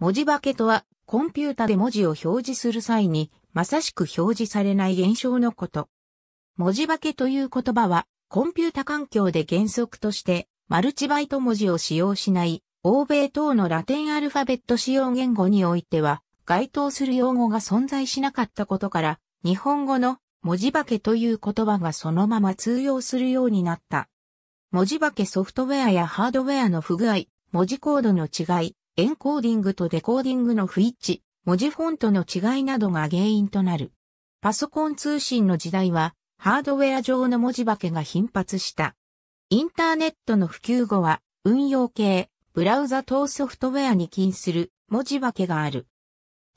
文字化けとは、コンピュータで文字を表示する際に、まさしく表示されない現象のこと。文字化けという言葉は、コンピュータ環境で原則として、マルチバイト文字を使用しない、欧米等のラテンアルファベット使用言語においては、該当する用語が存在しなかったことから、日本語の文字化けという言葉がそのまま通用するようになった。文字化けソフトウェアやハードウェアの不具合、文字コードの違い、エンコーディングとデコーディングの不一致、文字フォントの違いなどが原因となる。パソコン通信の時代は、ハードウェア上の文字化けが頻発した。インターネットの普及後は、運用系、ブラウザ等ソフトウェアに禁する文字化けがある。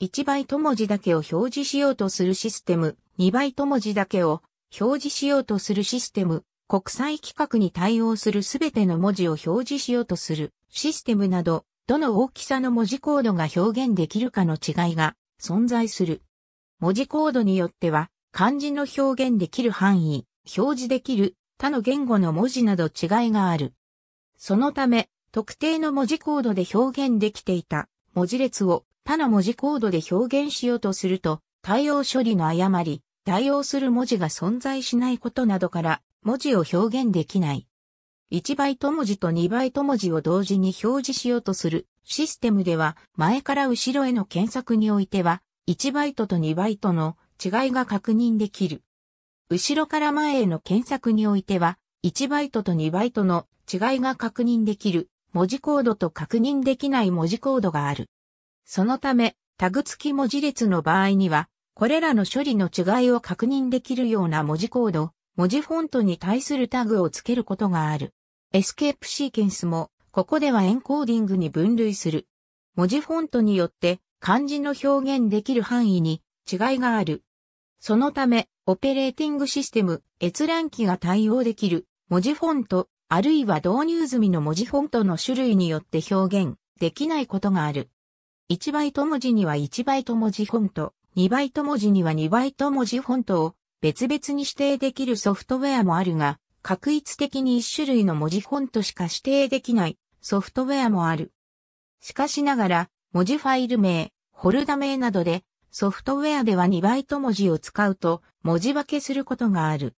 1バイト文字だけを表示しようとするシステム、2バイト文字だけを表示しようとするシステム、国際規格に対応するすべての文字を表示しようとするシステムなどどの大きさの文字コードが表現できるかの違いが存在する。文字コードによっては、漢字の表現できる範囲、表示できる他の言語の文字など違いがある。そのため、特定の文字コードで表現できていた文字列を他の文字コードで表現しようとすると、対応処理の誤り、対応する文字が存在しないことなどから、文字を表現できない。1倍と文字と2倍と文字を同時に表示しようとするシステムでは、前から後ろへの検索においては、1バイトと2バイトの違いが確認できる。後ろから前への検索においては、1バイトと2バイトの違いが確認できる文字コードと確認できない文字コードがある。そのため、タグ付き文字列の場合には、これらの処理の違いを確認できるような文字コード、文字フォントに対するタグを付けることがある。エスケープシーケンスも、ここではエンコーディングに分類する。文字フォントによって漢字の表現できる範囲に違いがある。そのため、オペレーティングシステム、閲覧機が対応できる文字フォント、あるいは導入済みの文字フォントの種類によって表現できないことがある。1バイト文字には1バイト文字フォント、2バイト文字には2バイト文字フォントを別々に指定できるソフトウェアもあるが、確一的に一種類の文字フォントしか指定できないソフトウェアもある。しかしながら、文字ファイル名、ホルダ名などで、ソフトウェアでは2バイト文字を使うと文字化けすることがある。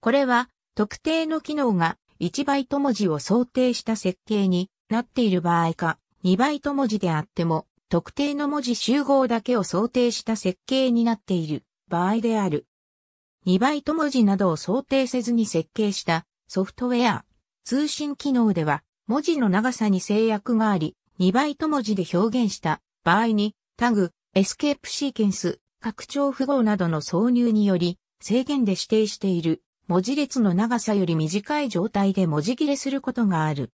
これは特定の機能が1バイト文字を想定した設計になっている場合か、2バイト文字であっても特定の文字集合だけを想定した設計になっている場合である。2バイト文字などを想定せずに設計したソフトウェア。通信機能では文字の長さに制約があり、2バイト文字で表現した場合にタグ、エスケープシーケンス、拡張符号などの挿入により制限で指定している文字列の長さより短い状態で文字切れすることがある。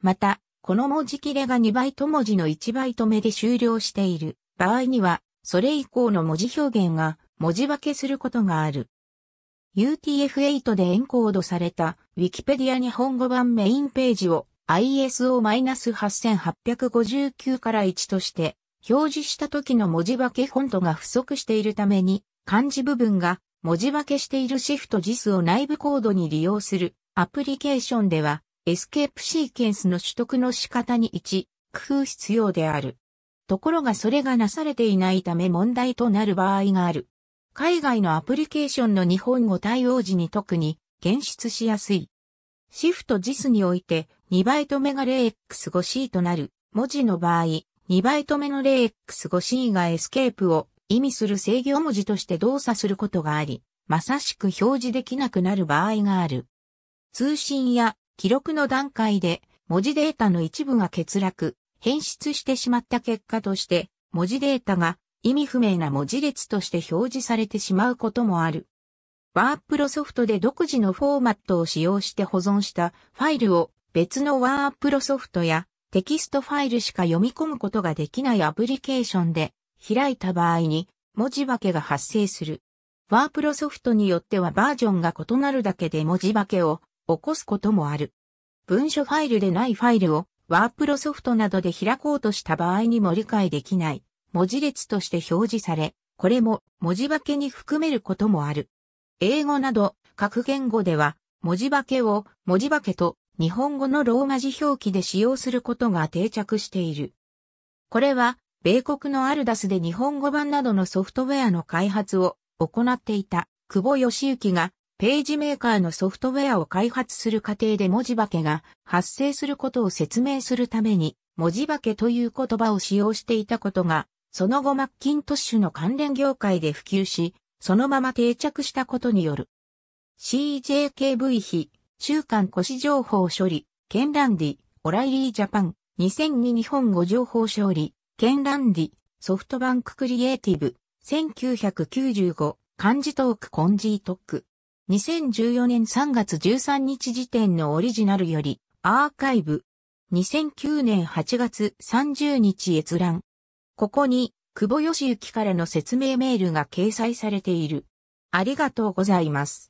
また、この文字切れが2バイト文字の1バイト目で終了している場合には、それ以降の文字表現が文字化けすることがある。UTF-8 でエンコードされた Wikipedia 日本語版メインページを ISO-8859 から1として表示した時の文字化けフォントが不足しているために漢字部分が文字化けしているシフト JIS を内部コードに利用するアプリケーションではエスケープシーケンスの取得の仕方に1工夫必要である。ところがそれがなされていないため問題となる場合がある。海外のアプリケーションの日本語対応時に特に検出しやすい。シフト JIS において2バイト目が 0x5c となる文字の場合、2バイト目の 0x5c がエスケープを意味する制御文字として動作することがあり、まさしく表示できなくなる場合がある。通信や記録の段階で文字データの一部が欠落、変質してしまった結果として文字データが意味不明な文字列として表示されてしまうこともある。ワープロソフトで独自のフォーマットを使用して保存したファイルを別のワープロソフトやテキストファイルしか読み込むことができないアプリケーションで開いた場合に文字化けが発生する。ワープロソフトによってはバージョンが異なるだけで文字化けを起こすこともある。文書ファイルでないファイルをワープロソフトなどで開こうとした場合にも理解できない。文字列として表示され、これも文字化けに含めることもある。英語など各言語では文字化けを文字化けと日本語のローマ字表記で使用することが定着している。これは米国のアルダスで日本語版などのソフトウェアの開発を行っていた久保義行がページメーカーのソフトウェアを開発する過程で文字化けが発生することを説明するために文字化けという言葉を使用していたことがその後マッキントッシュの関連業界で普及し、そのまま定着したことによる。CJKV 比、中間腰情報処理、ケンランディ、オライリージャパン、2002日本語情報処理、ケンランディ、ソフトバンククリエイティブ、1995、漢字トークコンジートック。2014年3月13日時点のオリジナルより、アーカイブ。2009年8月30日閲覧。ここに、久保義行からの説明メールが掲載されている。ありがとうございます。